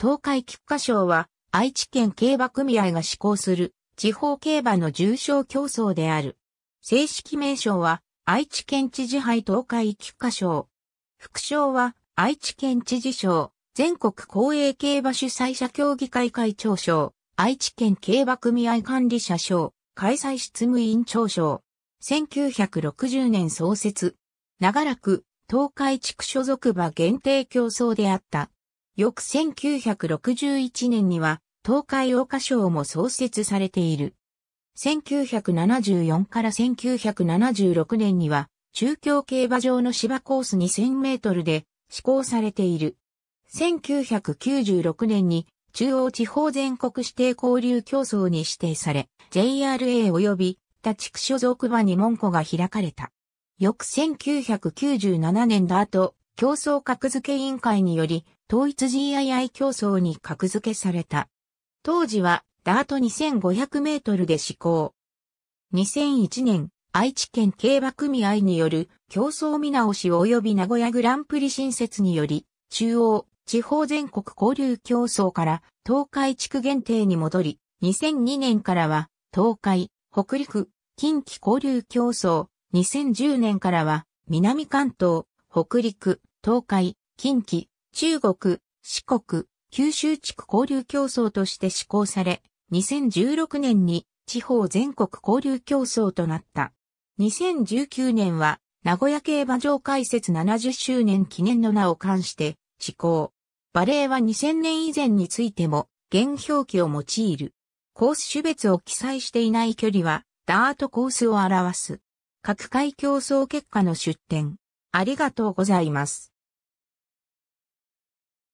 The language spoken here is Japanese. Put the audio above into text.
東海菊花賞は、愛知県競馬組合が施行する、地方競馬の重賞競争である。正式名称は、愛知県知事杯東海菊花賞。副賞は、愛知県知事賞、全国公営競馬主催者協議会会長賞、愛知県競馬組合管理者賞、開催執務員長賞。1960年創設。長らく、東海地区所属馬限定競争であった。翌1961年には東海桜花賞も創設されている。1974から1976年には中京競馬場の芝コース2000メートルで施行されている。1996年に中央地方全国指定交流競争に指定され、JRA 及び他地区所属馬に門戸が開かれた。翌1997年だ後、競争格付け委員会により、統一 GII 競争に格付けされた。当時はダート2500メートルで施行。2001年、愛知県競馬組合による競争見直し及び名古屋グランプリ新設により、中央、地方全国交流競争から東海地区限定に戻り、2002年からは東海、北陸、近畿交流競争、2010年からは南関東、北陸、東海、近畿、中国、四国、九州地区交流競争として施行され、2016年に地方全国交流競争となった。2019年は名古屋競馬場開設70周年記念の名を冠して施行。バレーは2000年以前についても現表記を用いる。コース種別を記載していない距離はダートコースを表す。各界競争結果の出展。ありがとうございます。